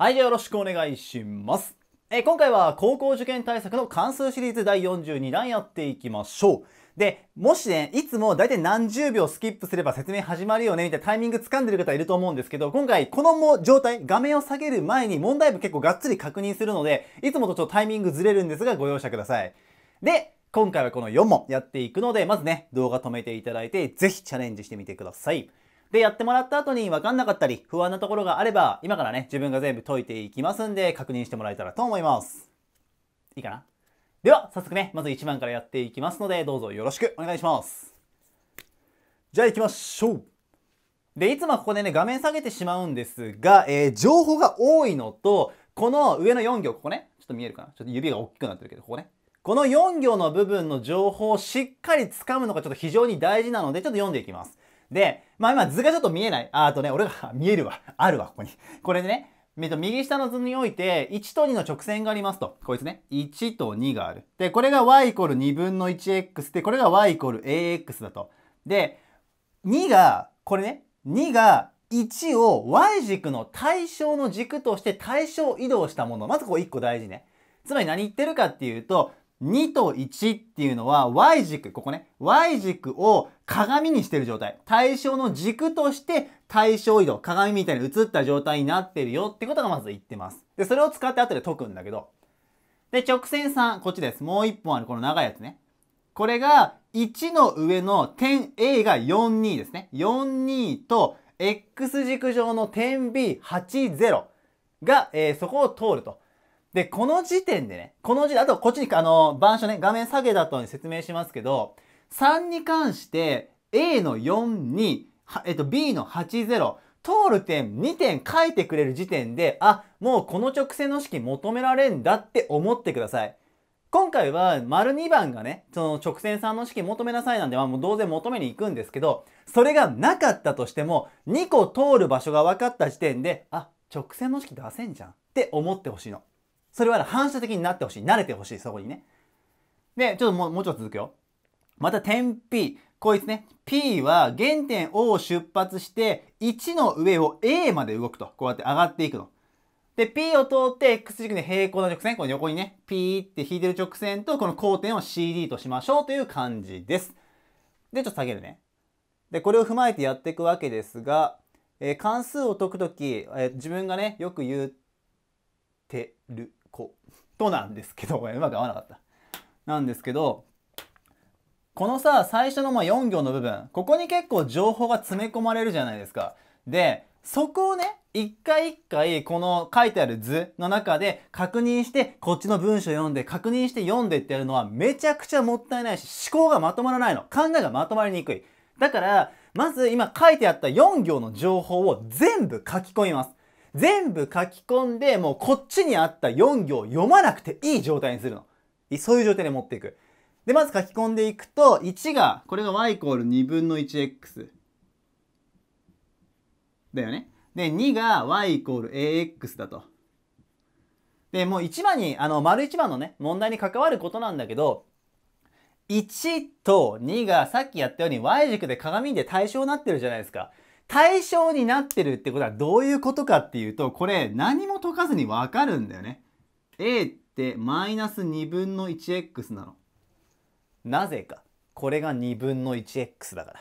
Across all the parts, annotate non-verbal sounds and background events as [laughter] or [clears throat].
はい、じゃあよろしくお願いします。えー、今回は高校受験対策の関数シリーズ第42弾やっていきましょう。で、もしね、いつも大体何十秒スキップすれば説明始まるよね、みたいなタイミング掴んでる方いると思うんですけど、今回この状態、画面を下げる前に問題文結構がっつり確認するので、いつもとちょっとタイミングずれるんですがご容赦ください。で、今回はこの4問やっていくので、まずね、動画止めていただいて、ぜひチャレンジしてみてください。で、やってもらった後に分かんなかったり、不安なところがあれば、今からね、自分が全部解いていきますんで、確認してもらえたらと思います。いいかなでは、早速ね、まず1番からやっていきますので、どうぞよろしくお願いします。じゃあ行きましょうで、いつもここでね、画面下げてしまうんですが、えー、情報が多いのと、この上の4行、ここね、ちょっと見えるかなちょっと指が大きくなってるけど、ここね。この4行の部分の情報をしっかりつかむのがちょっと非常に大事なので、ちょっと読んでいきます。で、まあ今図がちょっと見えない。あ、あとね、俺が [laughs] 見えるわ。[laughs] あるわ、ここに。[laughs] これでね、右下の図において、1と2の直線がありますと。こいつね。1と2がある。で、これが y イコール2分の 1x で、これが y イコール ax だと。で、2が、これね、2が1を y 軸の対象の軸として対象移動したもの。まずここ1個大事ね。つまり何言ってるかっていうと、2と1っていうのは Y 軸、ここね、Y 軸を鏡にしてる状態。対象の軸として対象移動、鏡みたいに映った状態になってるよってことがまず言ってます。で、それを使って後で解くんだけど。で、直線3、こっちです。もう一本あるこの長いやつね。これが1の上の点 A が42ですね。42と X 軸上の点 B80 が、えー、そこを通ると。で、この時点でね、この時点、あとこっちに、あの、板書ね、画面下げだと説明しますけど、3に関して A の4に、えっと、B の80、通る点2点書いてくれる時点で、あ、もうこの直線の式求められんだって思ってください。今回は、丸2番がね、その直線3の式求めなさいなんで、まあもう当然求めに行くんですけど、それがなかったとしても、2個通る場所が分かった時点で、あ、直線の式出せんじゃんって思ってほしいの。それは反射的になってほしい。慣れてほしい、そこにね。で、ちょっともう、もうちょっと続くよ。また点 P。こいつね、P は原点 O を出発して、1の上を A まで動くと。こうやって上がっていくの。で、P を通って X 軸に平行な直線、この横にね、P って引いてる直線と、この交点を CD としましょうという感じです。で、ちょっと下げるね。で、これを踏まえてやっていくわけですが、えー、関数を解くとき、えー、自分がね、よく言ってることなんですけど、うまく合わなかった。なんですけど、このさ、最初のま4行の部分、ここに結構情報が詰め込まれるじゃないですか。で、そこをね、一回一回この書いてある図の中で確認して、こっちの文章読んで、確認して読んでってやるのはめちゃくちゃもったいないし、思考がまとまらないの。考えがまとまりにくい。だから、まず今書いてあった4行の情報を全部書き込みます。全部書き込んで、もうこっちにあった4行読まなくていい状態にするの。そういう状態で持っていく。で、まず書き込んでいくと、1が、これが y イコール2分の 1x。だよね。で、2が y イコール ax だと。で、もう1番に、あの、丸1番のね、問題に関わることなんだけど、1と2がさっきやったように y 軸で鏡で対象になってるじゃないですか。対象になってるってことはどういうことかっていうと、これ何も解かずにわかるんだよね。a ってマイナス2分の 1x なの。なぜか。これが2分の 1x だから。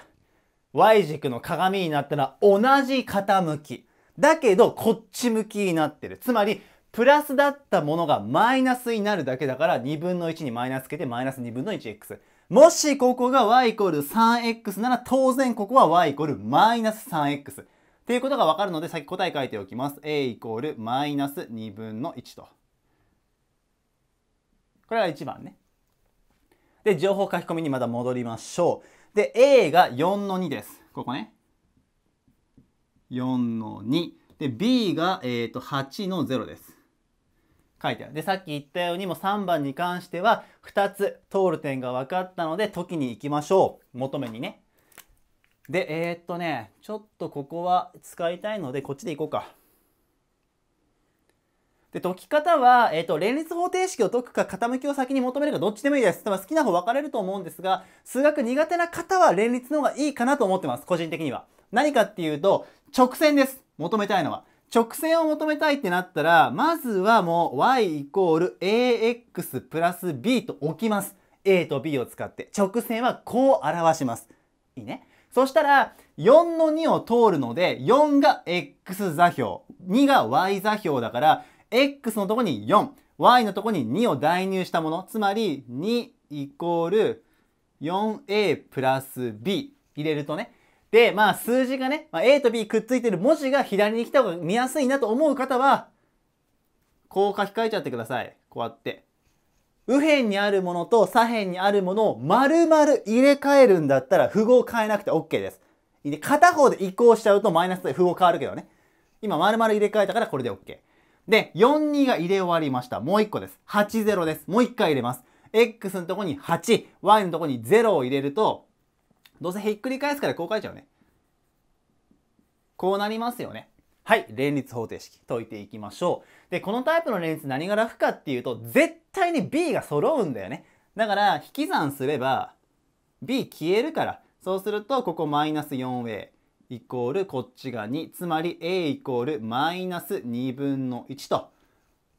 y 軸の鏡になったら同じ傾き。だけどこっち向きになってる。つまり、プラスだったものがマイナスになるだけだから2分の1にマイナスつけてマイナス2分の 1x。もしここが y イコール 3x なら当然ここは y イコールマイナス 3x っていうことがわかるので先答え書いておきます。a イコールマイナス2分の1と。これが1番ね。で、情報書き込みにまた戻りましょう。で、a が4の2です。ここね。4の2。で、b が、えーと、8の0です。書いてある。で、さっき言ったようにも3番に関しては2つ通る点が分かったので解きに行きましょう。求めにね。で、えー、っとね、ちょっとここは使いたいのでこっちでいこうか。で、解き方は、えっ、と、連立方程式を解くか傾きを先に求めるかどっちでもいいです。多分好きな方分かれると思うんですが、数学苦手な方は連立の方がいいかなと思ってます。個人的には。何かっていうと、直線です。求めたいのは。直線を求めたいってなったら、まずはもう y イコール ax プラス b と置きます。a と b を使って直線はこう表します。いいね。そしたら、4の2を通るので、4が x 座標、2が y 座標だから、x のとこに4、y のとこに2を代入したもの、つまり2イコール 4a プラス b 入れるとね、で、まあ数字がね、まあ、A と B くっついてる文字が左に来た方が見やすいなと思う方は、こう書き換えちゃってください。こうやって。右辺にあるものと左辺にあるものを丸々入れ替えるんだったら符号変えなくて OK です。で片方で移行しちゃうとマイナスで符号変わるけどね。今丸々入れ替えたからこれで OK。で、42が入れ終わりました。もう1個です。80です。もう1回入れます。X のとこに8、Y のとこに0を入れると、どうせひっくり返すからこう書いちゃうね。こうなりますよね。はい、連立方程式解いていきましょう。で、このタイプの連立何がラフかっていうと、絶対に B が揃うんだよね。だから、引き算すれば、B 消えるから、そうすると、ここマイナス 4A イコールこっちが2、つまり A イコールマイナス2分の1と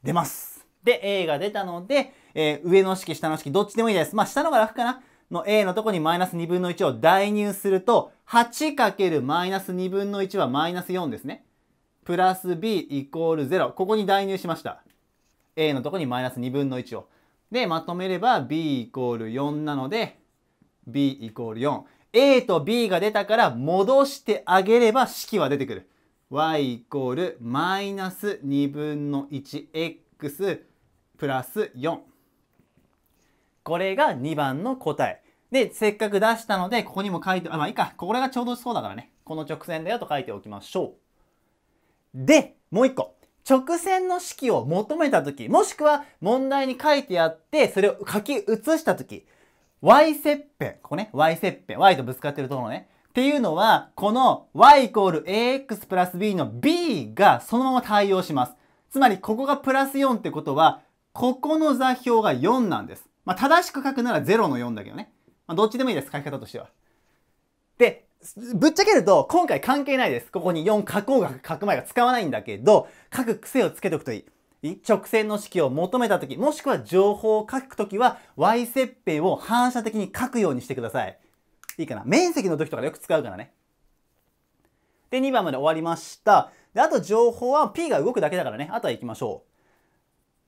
出ます。で、A が出たので、えー、上の式、下の式、どっちでもいいです。まあ、下のがラフかな。の a のとこにマイナス2分の1を代入すると 8× マイナス2分の1はマイナス4ですね。プラス b イコール0。ここに代入しました。a のとこにマイナス2分の1を。で、まとめれば b イコール4なので b イコール4。a と b が出たから戻してあげれば式は出てくる。y イコールマイナス2分の 1x プラス4。これが2番の答え。で、せっかく出したので、ここにも書いて、あ、まあいいか。これがちょうどそうだからね。この直線だよと書いておきましょう。で、もう一個。直線の式を求めたとき、もしくは問題に書いてあって、それを書き写したとき、y 切片、ここね、y 切片、y とぶつかってるところね。っていうのは、この y イコール ax プラス b の b がそのまま対応します。つまり、ここがプラス4ってことは、ここの座標が4なんです。まあ、正しく書くなら0の4だけどね。まあ、どっちでもいいです、書き方としては。で、ぶっちゃけると、今回関係ないです。ここに4書こうが書く前が使わないんだけど、書く癖をつけておくといい。直線の式を求めたとき、もしくは情報を書くときは、y 切片を反射的に書くようにしてください。いいかな。面積の時とかでよく使うからね。で、2番まで終わりました。で、あと情報は P が動くだけだからね。あとは行きましょ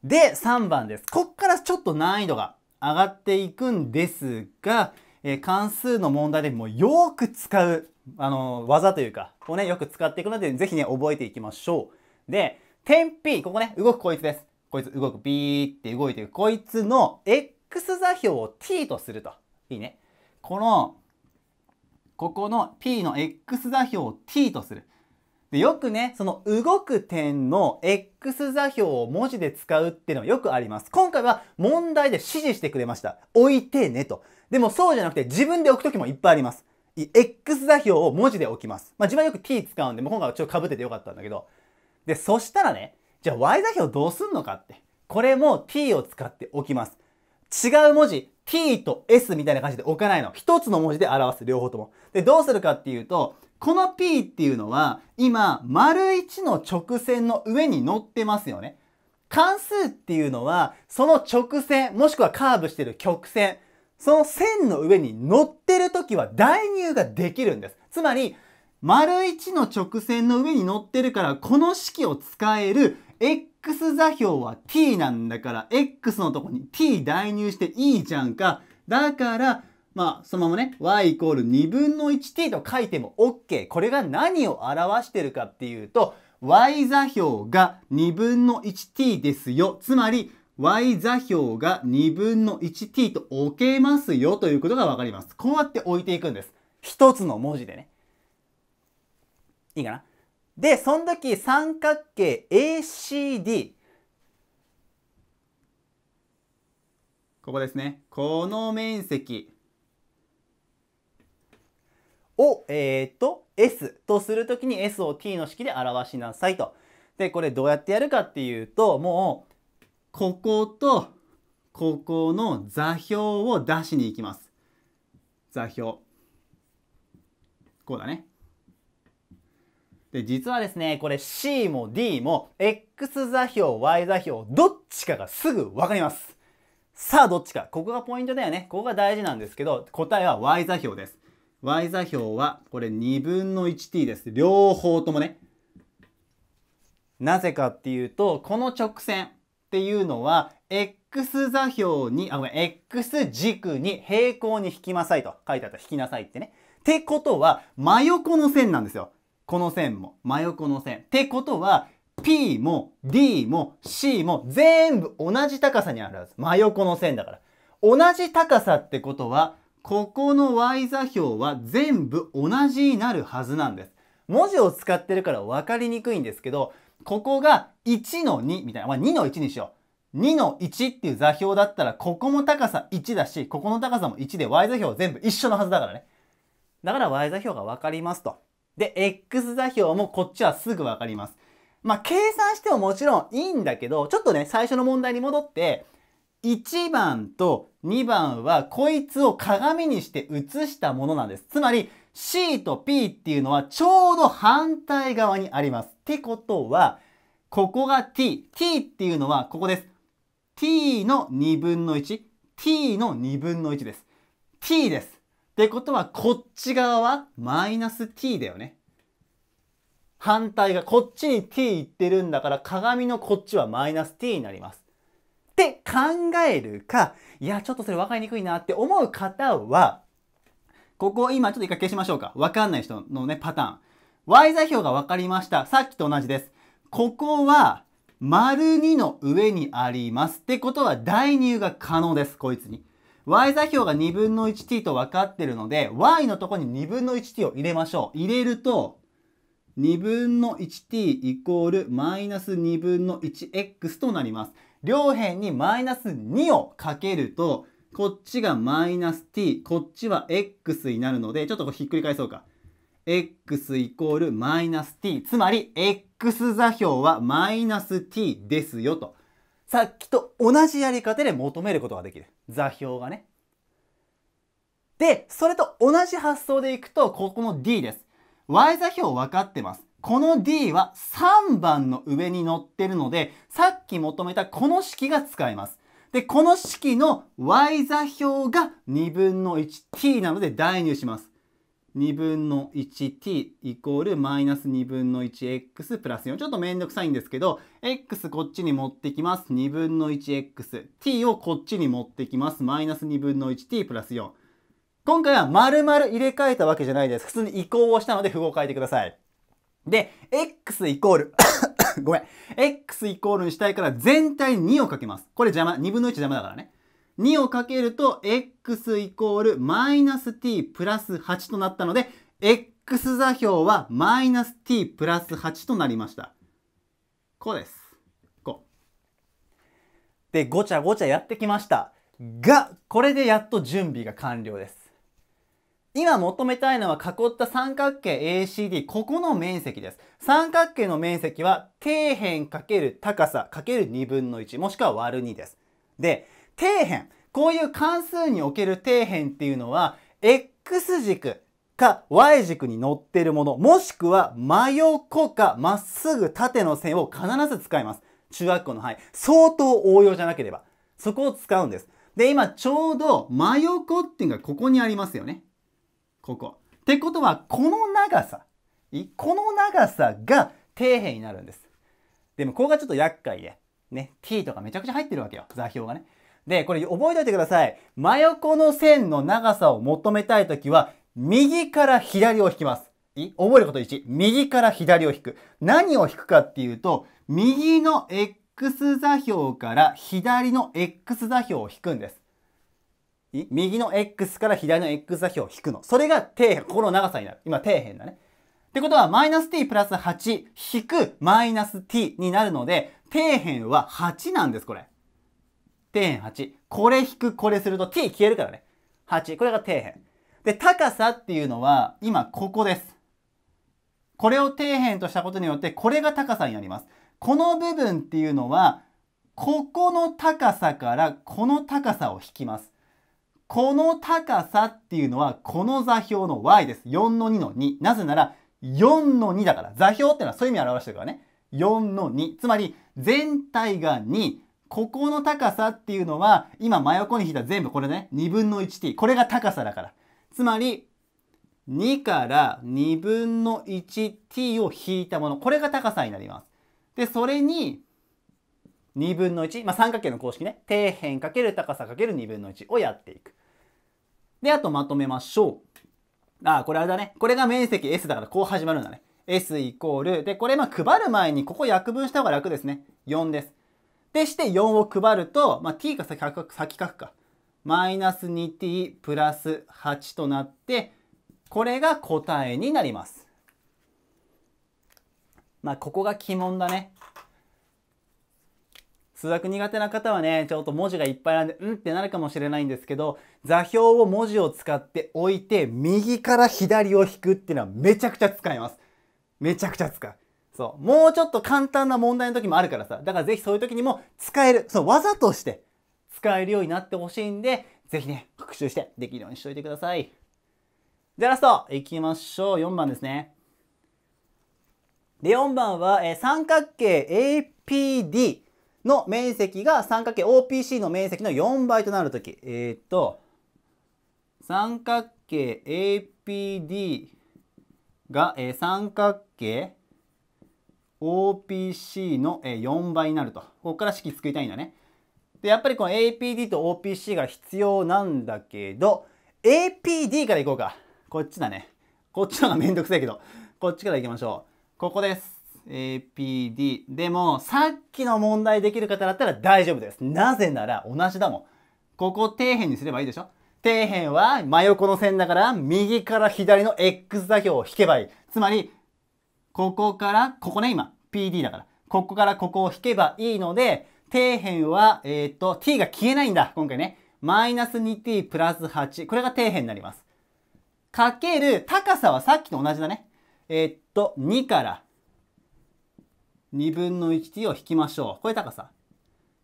う。で、3番です。こっからちょっと難易度が上がっていくんですが、え関数の問題でもよく使う、あの、技というか、をね、よく使っていくので、ぜひね、覚えていきましょう。で、点 P、ここね、動くこいつです。こいつ動く、ピーって動いていく。こいつの X 座標を T とすると。いいね。この、ここの P の X 座標を T とする。で、よくね、その動く点の X 座標を文字で使うっていうのはよくあります。今回は問題で指示してくれました。置いてねと。でもそうじゃなくて自分で置くときもいっぱいあります。X 座標を文字で置きます。まあ自分はよく t 使うんで、もう今回はちょっと被っててよかったんだけど。で、そしたらね、じゃあ y 座標どうすんのかって。これも t を使って置きます。違う文字、t と s みたいな感じで置かないの。一つの文字で表す、両方とも。で、どうするかっていうと、この P っていうのは今、丸1の直線の上に乗ってますよね。関数っていうのはその直線、もしくはカーブしてる曲線、その線の上に乗ってる時は代入ができるんです。つまり、丸1の直線の上に乗ってるから、この式を使える x 座標は t なんだから、x のとこに t 代入していいじゃんか。だから、まあ、そのままね、y イコール2分の 1t と書いても OK。これが何を表してるかっていうと、y 座標が2分の 1t ですよ。つまり、y 座標が2分の 1t と置けますよということがわかります。こうやって置いていくんです。一つの文字でね。いいかなで、その時三角形 ACD。ここですね。この面積。を、えー、っと、S とするときに S を T の式で表しなさいと。で、これどうやってやるかっていうと、もう、こことここの座標を出しに行きます。座標。こうだね。で、実はですね、これ C も D も X 座標、Y 座標、どっちかがすぐ分かります。さあ、どっちか。ここがポイントだよね。ここが大事なんですけど、答えは Y 座標です。y 座標はこれ2分の 1t です。両方ともね。なぜかっていうと、この直線っていうのは、x 座標に、あ、ごめん、x 軸に平行に引きなさいと書いてあった。引きなさいってね。ってことは、真横の線なんですよ。この線も、真横の線。ってことは、P も D も C も全部同じ高さにあるはず。真横の線だから。同じ高さってことは、ここの y 座標は全部同じになるはずなんです。文字を使ってるから分かりにくいんですけど、ここが1の2みたいな、まあ、2の1にしよう。2の1っていう座標だったら、ここも高さ1だし、ここの高さも1で y 座標全部一緒のはずだからね。だから y 座標が分かりますと。で、x 座標もこっちはすぐ分かります。まあ、計算してももちろんいいんだけど、ちょっとね、最初の問題に戻って、1番と2番はこいつを鏡にして写したものなんです。つまり C と P っていうのはちょうど反対側にあります。ってことは、ここが t。t っていうのはここです。t の2分の1。t の2分の1です。t です。ってことは、こっち側はマイナス t だよね。反対が、こっちに t いってるんだから、鏡のこっちはマイナス t になります。って考えるか、いや、ちょっとそれ分かりにくいなって思う方は、ここ今ちょっと一回消しましょうか。分かんない人のね、パターン。y 座標が分かりました。さっきと同じです。ここは、丸2の上にあります。ってことは、代入が可能です。こいつに。y 座標が2分の 1t と分かってるので、y のとこに2分の 1t を入れましょう。入れると、2分の 1t イコールマイナス2分の 1x となります。両辺にマイナス2をかけると、こっちがマイナス t、こっちは x になるので、ちょっとこひっくり返そうか。x イコールマイナス t。つまり、x 座標はマイナス t ですよと。さっきと同じやり方で求めることができる。座標がね。で、それと同じ発想でいくと、ここの d です。y 座標分かってます。この D は3番の上に乗ってるので、さっき求めたこの式が使えます。で、この式の y 座標が2分の 1t なので代入します。2分の 1t イコールマイナス2分の 1x プラス4。ちょっとめんどくさいんですけど、x こっちに持ってきます。2分の 1x。t をこっちに持ってきます。マイナス2分の 1t プラス4。今回は丸々入れ替えたわけじゃないです。普通に移行をしたので符号を変えてください。で、x イコール [coughs] ごめん。x イコールにしたいから全体2をかけます。これ邪魔、2分の1邪魔だからね。2をかけると、x イコールマイナス t プラス8となったので、x 座標はマイナス t プラス8となりました。こうです。こう。で、ごちゃごちゃやってきました。が、これでやっと準備が完了です。今求めたいのは囲った三角形 ACD、ここの面積です。三角形の面積は底辺×高さ ×2 分の1もしくは割る2です。で、底辺、こういう関数における底辺っていうのは、X 軸か Y 軸に乗ってるもの、もしくは真横かまっすぐ縦の線を必ず使います。中学校の範囲。相当応用じゃなければ。そこを使うんです。で、今ちょうど真横っていうのがここにありますよね。ここ。ってことは、この長さ、この長さが底辺になるんです。でも、ここがちょっと厄介で、ね、t とかめちゃくちゃ入ってるわけよ、座標がね。で、これ覚えておいてください。真横の線の長さを求めたいときは、右から左を引きます。覚えること1。右から左を引く。何を引くかっていうと、右の x 座標から左の x 座標を引くんです。右の x から左の x 座標を引くの。それが底辺、ここの長さになる。今、底辺だね。ってことは、マイナス t プラス8引くマイナス t になるので、底辺は8なんです、これ。底辺8。これ引くこれすると t 消えるからね。8。これが底辺。で、高さっていうのは、今、ここです。これを底辺としたことによって、これが高さになります。この部分っていうのは、ここの高さからこの高さを引きます。この高さっていうのはこの座標の y です。4の2の2。なぜなら4の2だから。座標っていうのはそういう意味を表してるからね。4の2。つまり全体が2。ここの高さっていうのは今真横に引いた全部これね。2分の 1t。これが高さだから。つまり2から2分の 1t を引いたもの。これが高さになります。で、それに2分の1。まあ、三角形の公式ね。底辺かける高さかける2分の1をやっていく。で、あとまとめましょう。あ、これあれだね。これが面積 S だからこう始まるんだね。S イコール。で、これま配る前にここ約分した方が楽ですね。4です。でして4を配ると、まあ、t が先書く先書くか。マイナス 2t プラス8となって、これが答えになります。まあ、ここが鬼門だね。数学苦手な方はね、ちょっと文字がいっぱいなんで、うんってなるかもしれないんですけど、座標を文字を使って置いて、右から左を引くっていうのはめちゃくちゃ使います。めちゃくちゃ使う。そう。もうちょっと簡単な問題の時もあるからさ。だからぜひそういう時にも使える。そう、技として使えるようになってほしいんで、ぜひね、復習してできるようにしといてください。じゃあラスト、いきましょう。4番ですね。で、4番は、えー、三角形 APD。の面積が角形 o p c の面積の4倍となるとき、えー、っと、三角形 APD が、えー、三角形 OPC の、えー、4倍になると。ここから式作りたいんだね。で、やっぱりこの APD と OPC が必要なんだけど、APD からいこうか。こっちだね。こっちの方がめんどくさいけど、こっちからいきましょう。ここです。APD。でも、さっきの問題できる方だったら大丈夫です。なぜなら同じだもん。ここ底辺にすればいいでしょ底辺は真横の線だから、右から左の X 座標を引けばいい。つまり、ここから、ここね、今。PD だから。ここからここを引けばいいので、底辺は、えっ、ー、と、t が消えないんだ。今回ね。マイナス 2t プラス8。これが底辺になります。かける、高さはさっきと同じだね。えっ、ー、と、2から2分の 1t を引きましょう。これ高さ。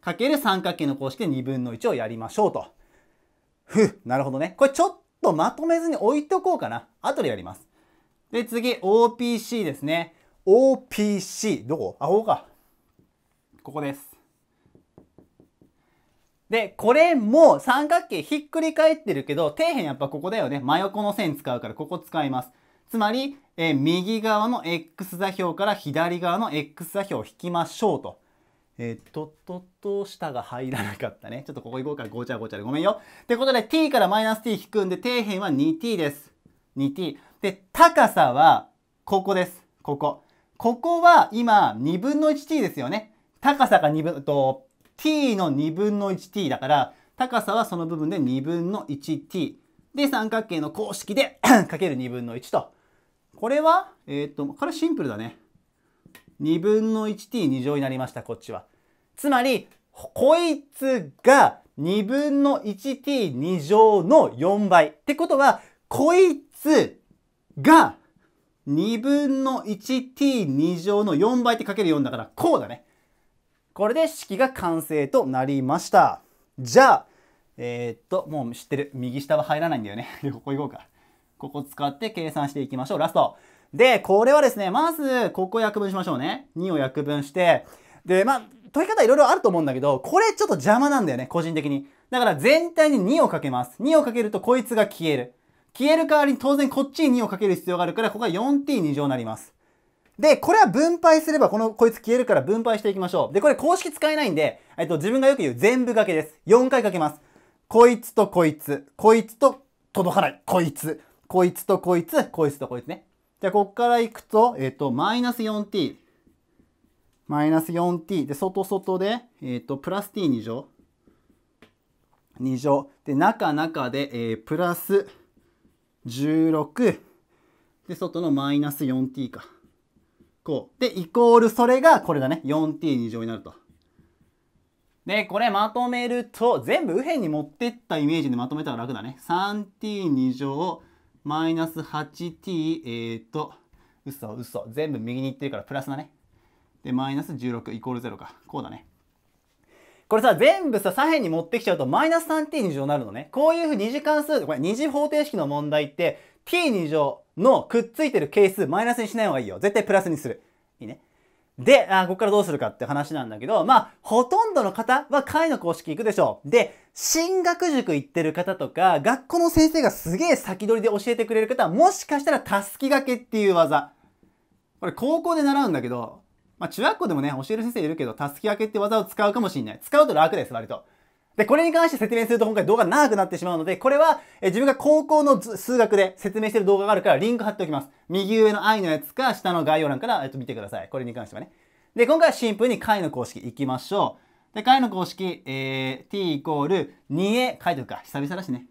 かける三角形の公式で2分の1をやりましょうと。ふう、なるほどね。これちょっとまとめずに置いとこうかな。後でやります。で、次、OPC ですね。OPC。どこあ、ここか。ここです。で、これも三角形ひっくり返ってるけど、底辺やっぱここだよね。真横の線使うからここ使います。つまり、え右側の x 座標から左側の x 座標を引きましょうと。えっと、と、と、下が入らなかったね。ちょっとここ行こうか。ごちゃごちゃで。ごめんよ。ってことで、t からマイナス t 引くんで、底辺は 2t です。2t。で、高さは、ここです。ここ。ここは今、2分の 1t ですよね。高さが2分、と、t の2分の 1t だから、高さはその部分で2分の 1t。で、三角形の公式で [clears throat] かける2分の1と。これは、えー、っと、これシンプルだね。2分の 1t2 乗になりました、こっちは。つまり、こいつが2分の 1t2 乗の4倍。ってことは、こいつが2分の 1t2 乗の4倍ってかける4だから、こうだね。これで式が完成となりました。じゃあ、えー、っと、もう知ってる。右下は入らないんだよね。[laughs] ここ行こうか。ここ使って計算していきましょう。ラスト。で、これはですね、まず、ここ約分しましょうね。2を約分して、で、まあ、解き方いろいろあると思うんだけど、これちょっと邪魔なんだよね、個人的に。だから全体に2をかけます。2をかけるとこいつが消える。消える代わりに当然こっちに2をかける必要があるから、ここが 4t2 乗になります。で、これは分配すれば、この、こいつ消えるから分配していきましょう。で、これ公式使えないんで、えっと、自分がよく言う全部掛けです。4回かけます。こいつとこいつ、こいつと届かない、こいつ、こいつとこいつ、こいつとこいつね。じゃあ、こっから行くと、えっ、ー、と、マイナス 4t。マイナス 4t。で、外外で、えっ、ー、と、プラス t 2乗。2乗。で、中中で、えー、プラス16。で、外のマイナス 4t か。こう。で、イコール、それがこれだね。4t2 乗になると。で、これまとめると、全部右辺に持ってったイメージでまとめたら楽だね。3t2 乗マイナス 8t、えー、っと、嘘嘘全部右に行ってるからプラスだね。で、マイナス16イコール0か。こうだね。これさ、全部さ、左辺に持ってきちゃうと、マイナス 3t2 乗になるのね。こういうふうに二次関数、これ二次方程式の問題って、t2 乗のくっついてる係数マイナスにしない方がいいよ。絶対プラスにする。いいね。で、あここからどうするかって話なんだけど、まあ、ほとんどの方は会の公式行くでしょう。で、進学塾行ってる方とか、学校の先生がすげえ先取りで教えてくれる方は、もしかしたらたすき掛けっていう技。これ高校で習うんだけど、まあ中学校でもね、教える先生いるけど、たすき掛けって技を使うかもしんない。使うと楽です、割と。で、これに関して説明すると今回動画長くなってしまうので、これは、え自分が高校の数学で説明してる動画があるからリンク貼っておきます。右上の i のやつか、下の概要欄から、えっと、見てください。これに関してはね。で、今回はシンプルに解の公式いきましょう。で、解の公式、えー、t イコール 2a、書いておくか。久々だしね。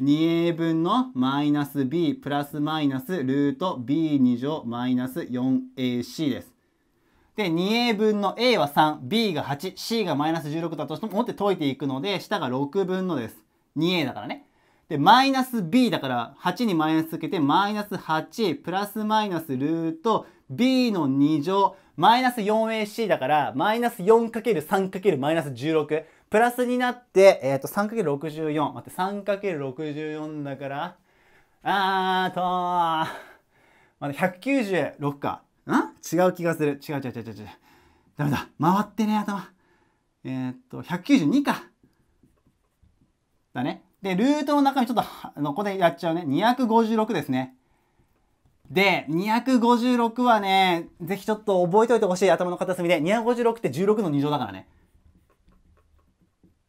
2a 分のマイナス b プラスマイナスルート b2 乗マイナス 4ac です。で、2a 分の a は 3b が 8c がマイナス16だとしても持って解いていくので下が6分のです。2a だからね。で、マイナス b だから8にマイナスつけてマイナス8プラスマイナスルート b の2乗マイナス 4ac だからマイナス 4×3× マイナス16プラスになって、えっ、ー、と 3×64 待って 3×64 だからあーとー、ま、196か。ん違う気がする。違う違う違う違うダメだ。回ってね、頭。えー、っと、192か。だね。で、ルートの中身ちょっと、あの、ここでやっちゃうね。256ですね。で、256はね、ぜひちょっと覚えておいてほしい頭の片隅で。256って16の2乗だからね。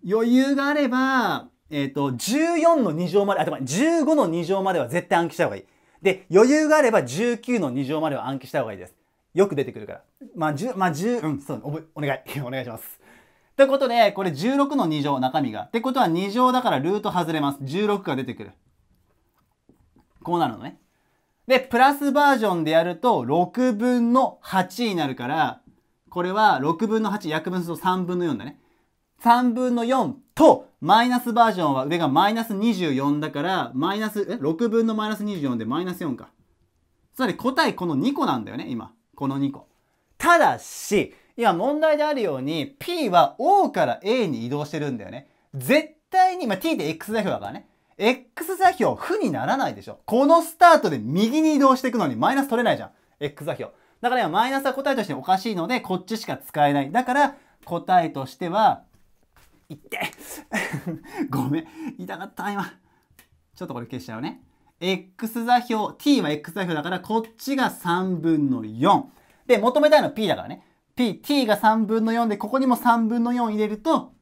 余裕があれば、えっ、と、14の2乗まで、あ、も15の2乗までは絶対暗記した方がいい。で、余裕があれば19の2乗までは暗記した方がいいです。よく出てくるから。まあ、10、まあ、10、うん、そう、お願い、[laughs] お願いします。ということで、これ16の2乗、中身が。ってことは2乗だからルート外れます。16が出てくる。こうなるのね。で、プラスバージョンでやると6分の8になるから、これは6分の8、約分すると3分の4だね。3分の4と、マイナスバージョンは上がマイナス24だから、マイナス、え ?6 分のマイナス24でマイナス4か。つまり答えこの2個なんだよね、今。この2個。ただし、今問題であるように、P は O から A に移動してるんだよね。絶対に、まあ、T で X 座標だからね。X 座標、負にならないでしょ。このスタートで右に移動していくのにマイナス取れないじゃん。X 座標。だから今マイナスは答えとしておかしいので、こっちしか使えない。だから、答えとしては、いって [laughs] ごめん痛かった今ちょっとこれ消しちゃうね x 座標 t は x 座標だからこっちが3分の4で求めたいのは p だからね pt が3分の4でここにも3分の4入れると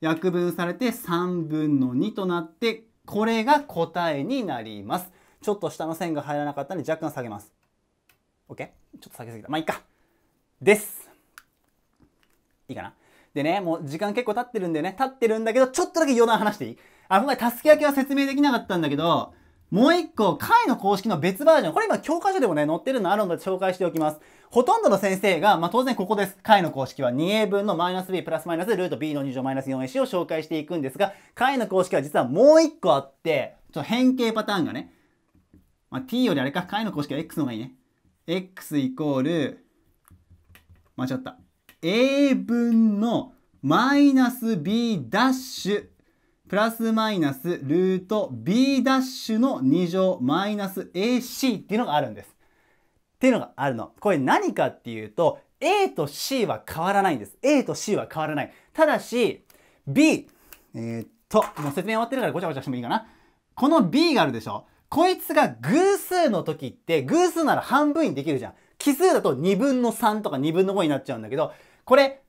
約分されて3分の2となってこれが答えになりますちょっと下の線が入らなかったんで若干下げます OK ちょっと下げすぎたまあいいかですいいかなでね、もう時間結構経ってるんでね、経ってるんだけど、ちょっとだけ余談話していいあ、ごめた助け焼きは説明できなかったんだけど、もう一個、解の公式の別バージョン。これ今教科書でもね、載ってるのあるので紹介しておきます。ほとんどの先生が、まあ、当然ここです。解の公式は 2a 分のマイナス b プラスマイナスルート b の2乗マイナス 4ac を紹介していくんですが、解の公式は実はもう一個あって、ちょっと変形パターンがね、まあ、t よりあれか、解の公式は x の方がいいね。x イコール、間違った。a 分のマイナス b ダッシュプラスマイナスルート b ダッシュの2乗マイナス ac っていうのがあるんです。っていうのがあるの。これ何かっていうと a と c は変わらないんです。a と c は変わらない。ただし b えー、っともう説明終わってるからごちゃごちゃしてもいいかな。この b があるでしょこいつが偶数の時って偶数なら半分にできるじゃん。奇数だと2分の3とか2分の5になっちゃうんだけど、これ、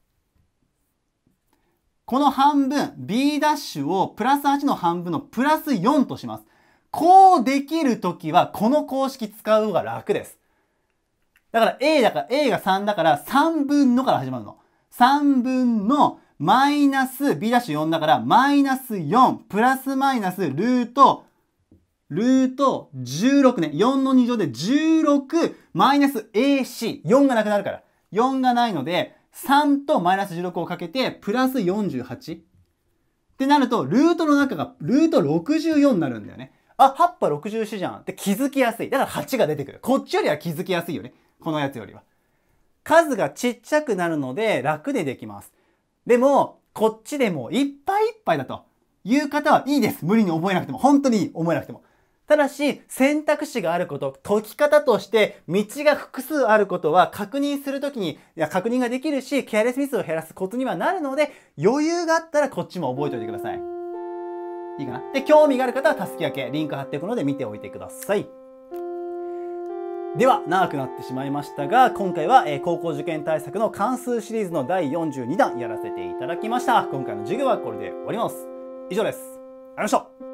この半分、b' をプラス8の半分のプラス4とします。こうできるときは、この公式使う方が楽です。だから a だから、a が3だから3分のから始まるの。3分のマイナス b'4 だから、マイナス4プラスマイナスルートルート16ね。4の2乗で16マイナス AC。4がなくなるから。4がないので、3とマイナス16をかけて、プラス48。ってなると、ルートの中が、ルート64になるんだよね。あ、葉っぱ64じゃんって気づきやすい。だから8が出てくる。こっちよりは気づきやすいよね。このやつよりは。数がちっちゃくなるので楽でできます。でも、こっちでもいっぱいいっぱいだという方はいいです。無理に覚えなくても。本当にいい。覚えなくても。ただし、選択肢があること、解き方として道が複数あることは確認するときに、いや、確認ができるし、ケアレスミスを減らすコツにはなるので、余裕があったらこっちも覚えておいてください。いいかなで、興味がある方はたすき掛け、リンク貼っておくので見ておいてください。では、長くなってしまいましたが、今回は、えー、高校受験対策の関数シリーズの第42弾やらせていただきました。今回の授業はこれで終わります。以上です。ありがとうございました。